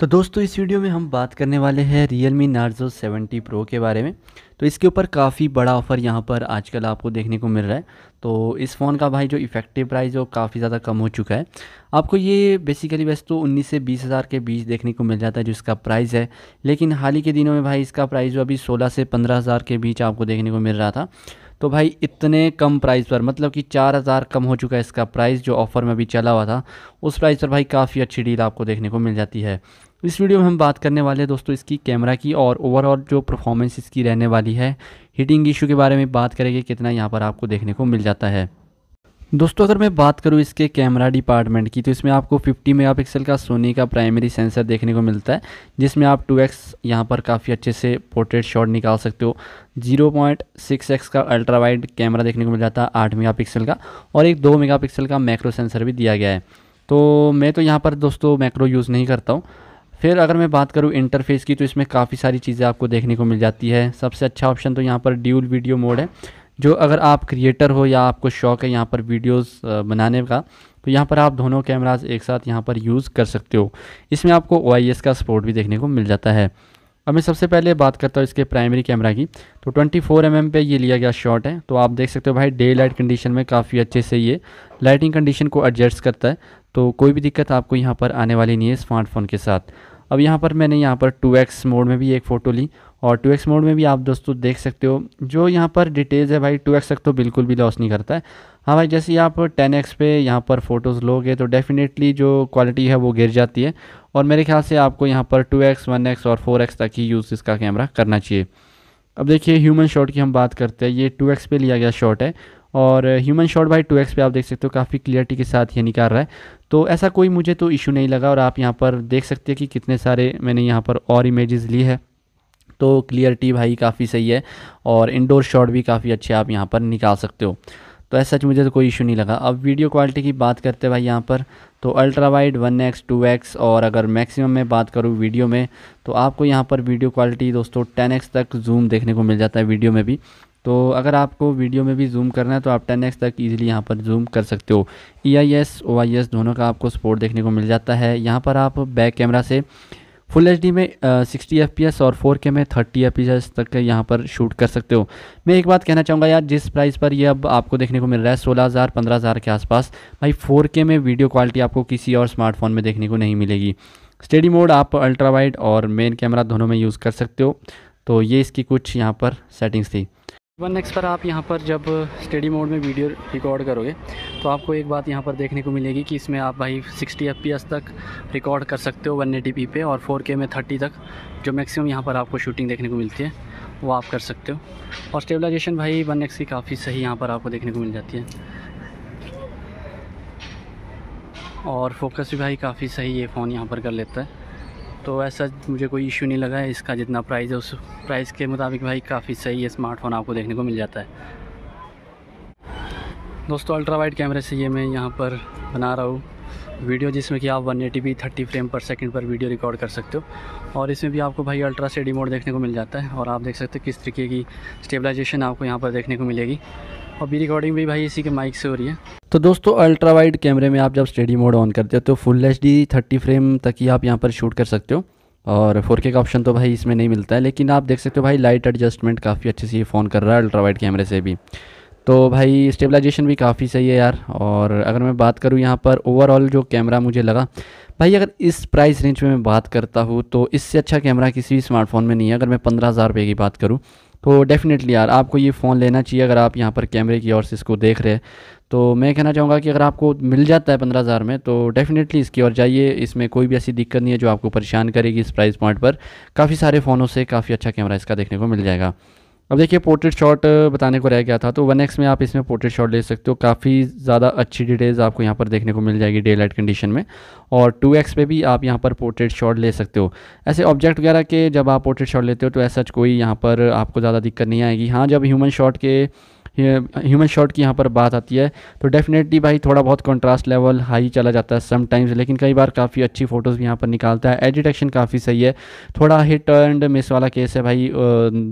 तो दोस्तों इस वीडियो में हम बात करने वाले हैं Realme Narzo seventy Pro के बारे में तो इसके ऊपर काफ़ी बड़ा ऑफ़र यहाँ पर आजकल आपको देखने को मिल रहा है तो इस फ़ोन का भाई जो इफ़ेक्टिव प्राइस है वो काफ़ी ज़्यादा कम हो चुका है आपको ये बेसिकली वैसे तो उन्नीस से बीस हज़ार के बीच देखने को मिल जाता है जो इसका प्राइस है लेकिन हाल ही के दिनों में भाई इसका प्राइस जो अभी सोलह से पंद्रह हज़ार के बीच आपको देखने को मिल रहा था तो भाई इतने कम प्राइस पर मतलब कि चार हज़ार कम हो चुका है इसका प्राइस जो ऑफ़र में अभी चला हुआ था उस प्राइस पर भाई काफ़ी अच्छी डील आपको देखने को मिल जाती है तो इस वीडियो में हम बात करने वाले हैं दोस्तों इसकी कैमरा की और ओवरऑल जो परफॉर्मेंस इसकी रहने वाली है हीटिंग इशू के बारे में बात करेंगे कितना यहाँ पर आपको देखने को मिल जाता है दोस्तों अगर मैं बात करूँ इसके कैमरा डिपार्टमेंट की तो इसमें आपको 50 मेगापिक्सल का सोनी का प्राइमरी सेंसर देखने को मिलता है जिसमें आप 2x एक्स यहाँ पर काफ़ी अच्छे से पोर्ट्रेट शॉट निकाल सकते हो 0.6x का अल्ट्रा वाइड कैमरा देखने को मिल जाता है 8 मेगापिक्सल का और एक 2 मेगापिक्सल का मैक्रो सेंसर भी दिया गया है तो मैं तो यहाँ पर दोस्तों मैक्रो यूज़ नहीं करता हूँ फिर अगर मैं बात करूँ इंटरफेस की तो इसमें काफ़ी सारी चीज़ें आपको देखने को मिल जाती है सबसे अच्छा ऑप्शन तो यहाँ पर ड्यूल वीडियो मोड है जो अगर आप क्रिएटर हो या आपको शौक़ है यहाँ पर वीडियोस बनाने का तो यहाँ पर आप दोनों कैमराज एक साथ यहाँ पर यूज़ कर सकते हो इसमें आपको ओ का सपोर्ट भी देखने को मिल जाता है अब मैं सबसे पहले बात करता हूँ इसके प्राइमरी कैमरा की तो 24 फोर mm पे ये लिया गया शॉट है तो आप देख सकते हो भाई डे लाइट कंडीशन में काफ़ी अच्छे से ये लाइटिंग कंडीशन को एडजस्ट करता है तो कोई भी दिक्कत आपको यहाँ पर आने वाली नहीं है स्मार्टफोन के साथ अब यहाँ पर मैंने यहाँ पर 2x मोड में भी एक फ़ोटो ली और 2x मोड में भी आप दोस्तों देख सकते हो जो यहाँ पर डिटेल्स है भाई 2x तक तो बिल्कुल भी लॉस नहीं करता है हाँ भाई जैसे आप 10x पे यहाँ पर फ़ोटोज़ लोगे तो डेफ़िनेटली जो क्वालिटी है वो गिर जाती है और मेरे ख्याल से आपको यहाँ पर 2x 1x और 4x तक ही यूज़ इसका कैमरा करना चाहिए अब देखिए ह्यूमन शॉट की हम बात करते हैं ये एक्स पे लिया गया शॉट है और ह्यूमन शॉट भाई टू एक्स पे आप देख सकते हो काफ़ी क्लियरिटी के साथ ये निकाल रहा है तो ऐसा कोई मुझे तो इशू नहीं लगा और आप यहाँ पर देख सकते हैं कि कितने सारे मैंने यहाँ पर और इमेजेस ली है तो क्लियरिटी भाई काफ़ी सही है और इंडोर शॉट भी काफ़ी अच्छे आप यहाँ पर निकाल सकते हो तो ऐसा सच मुझे तो कोई इशू नहीं लगा अब वीडियो क्वालिटी की बात करते हैं भाई यहाँ पर तो ultra wide one x two x और अगर मैक्सिमम मैं बात करूँ वीडियो में तो आपको यहाँ पर वीडियो क्वालिटी दोस्तों टेन एक्स तक जूम देखने को मिल जाता है वीडियो में भी तो अगर आपको वीडियो में भी जूम करना है तो आप 10x तक ईजिली यहाँ पर जूम कर सकते हो ई I S O I S दोनों का आपको सपोर्ट देखने को मिल जाता है यहाँ पर आप बैक कैमरा से फुल एच में सिक्सटी एफ पी एस और फोर के में थर्टी एफ पी एस तक यहाँ पर शूट कर सकते हो मैं एक बात कहना चाहूँगा यार जिस प्राइस पर ये अब आपको देखने को मिल रहा है सोलह हज़ार पंद्रह हज़ार के आसपास भाई फोर के में वीडियो क्वालिटी आपको किसी और स्मार्टफोन में देखने को नहीं मिलेगी स्टडी मोड आप अल्ट्रा वाइड और मेन कैमरा दोनों में यूज़ कर सकते हो तो ये इसकी कुछ यहाँ पर सेटिंग्स थी वन एक्स पर आप यहाँ पर जब स्टडी मोड में वीडियो रिकॉर्ड करोगे तो आपको एक बात यहाँ पर देखने को मिलेगी कि इसमें आप भाई 60 एफ तक रिकॉर्ड कर सकते हो वन एटी पे और 4K में 30 तक जो मैक्सिमम यहाँ पर आपको शूटिंग देखने को मिलती है वो आप कर सकते हो और स्टेबलाइजेशन भाई वन एक्स की काफ़ी सही यहाँ पर आपको देखने को मिल जाती है और फोकस भी भाई काफ़ी सही ये फ़ोन यहाँ पर कर लेता है तो ऐसा मुझे कोई इशू नहीं लगा है इसका जितना प्राइस है उस प्राइस के मुताबिक भाई काफ़ी सही है स्मार्टफोन आपको देखने को मिल जाता है दोस्तों अल्ट्रा वाइड कैमरे से ये मैं यहाँ पर बना रहा हूँ वीडियो जिसमें कि आप वन एटी थर्टी फ्रेम पर सेकंड पर वीडियो रिकॉर्ड कर सकते हो और इसमें भी आपको भाई अल्ट्रा सेडी मोड देखने को मिल जाता है और आप देख सकते हो किस तरीके की स्टेबलाइजेशन आपको यहाँ पर देखने को मिलेगी अभी रिकॉर्डिंग भी भाई इसी के माइक से हो रही है तो दोस्तों अल्ट्रा वाइड कैमरे में आप जब स्टडी मोड ऑन करते हो तो full H D thirty frame तक ही आप यहाँ पर शूट कर सकते हो और फोर का ऑप्शन तो भाई इसमें नहीं मिलता है लेकिन आप देख सकते हो भाई लाइट एडजस्टमेंट काफ़ी अच्छे से ये फ़ोन कर रहा है अल्ट्रा वाइड कैमरे से भी तो भाई स्टेबलाइजेशन भी काफ़ी सही है यार और अगर मैं बात करूँ यहाँ पर ओवरऑल जो कैमरा मुझे लगा भाई अगर इस प्राइस रेंज में मैं बात करता हूँ तो इससे अच्छा कैमरा किसी भी स्मार्टफोन में नहीं है अगर मैं पंद्रह हज़ार रुपये की बात करूँ तो डेफ़िनेटली यार आपको ये फ़ोन लेना चाहिए अगर आप यहाँ पर कैमरे की ओर से इसको देख रहे हैं तो मैं कहना चाहूँगा कि अगर आपको मिल जाता है पंद्रह हज़ार में तो डेफ़िनेटली इसकी ओर जाइए इसमें कोई भी ऐसी दिक्कत नहीं है जो आपको परेशान करेगी इस प्राइस पॉइंट पर काफ़ी सारे फ़ोनों से काफ़ी अच्छा कैमरा इसका देखने को मिल जाएगा अब देखिए पोर्ट्रेट शॉट बताने को रह गया था तो वन एक्स में आप इसमें पोर्ट्रेट शॉट ले सकते हो काफ़ी ज़्यादा अच्छी डिटेल्स आपको यहाँ पर देखने को मिल जाएगी डे लाइट कंडीशन में और टू एक्स पे भी आप यहाँ पर पोर्ट्रेट शॉट ले सकते हो ऐसे ऑब्जेक्ट वगैरह के जब आप पोर्ट्रेट शॉट लेते हो तो ऐसा कोई यहाँ पर आपको ज़्यादा दिक्कत नहीं आएगी हाँ जब ह्यूमन शॉट के ह्यूमन शॉट की यहाँ पर बात आती है तो डेफिनेटली भाई थोड़ा बहुत कॉन्ट्रास्ट लेवल हाई चला जाता है समटाइम्स लेकिन कई बार काफ़ी अच्छी फ़ोटोज़ भी यहाँ पर निकालता है एडिटेक्शन काफ़ी सही है थोड़ा हिट एंड मिस वाला केस है भाई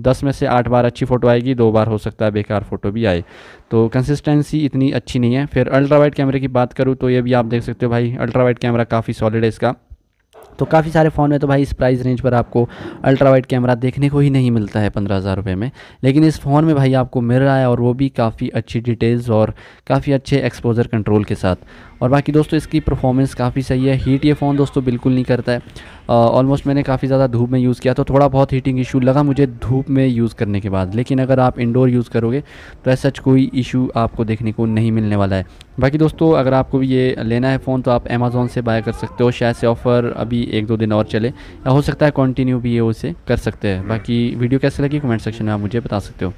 दस में से आठ बार अच्छी फ़ोटो आएगी दो बार हो सकता है बेकार फ़ोटो भी आए तो कंसिस्टेंसी इतनी अच्छी नहीं है फिर अल्ट्रा वाइड कैमरे की बात करूँ तो ये भी आप देख सकते हो भाई अल्ट्रा वाइड कैमरा काफ़ी सॉलिड है इसका तो काफ़ी सारे फ़ोन में तो भाई इस प्राइस रेंज पर आपको अल्ट्रा वाइड कैमरा देखने को ही नहीं मिलता है पंद्रह हज़ार रुपये में लेकिन इस फ़ोन में भाई आपको मिल रहा है और वो भी काफ़ी अच्छी डिटेल्स और काफ़ी अच्छे एक्सपोजर कंट्रोल के साथ और बाकी दोस्तों इसकी परफॉर्मेंस काफ़ी सही है हीट ये फ़ोन दोस्तों बिल्कुल नहीं करता है ऑलमोस्ट मैंने काफ़ी ज़्यादा धूप में यूज़ किया तो थोड़ा बहुत हीटिंग इशू लगा मुझे धूप में यूज़ करने के बाद लेकिन अगर आप इंडोर यूज़ करोगे तो ऐसा कोई इशू आपको देखने को नहीं मिलने वाला है बाकी दोस्तों अगर आपको भी ये लेना है फ़ोन तो आप अमेज़ोन से बाय कर सकते हो शायद से ऑफ़र अभी एक दो दिन और चले या हो सकता है कंटिन्यू भी ये उसे कर सकते हैं बाकी वीडियो कैसे लगी कमेंट सेक्शन में आप मुझे बता सकते हो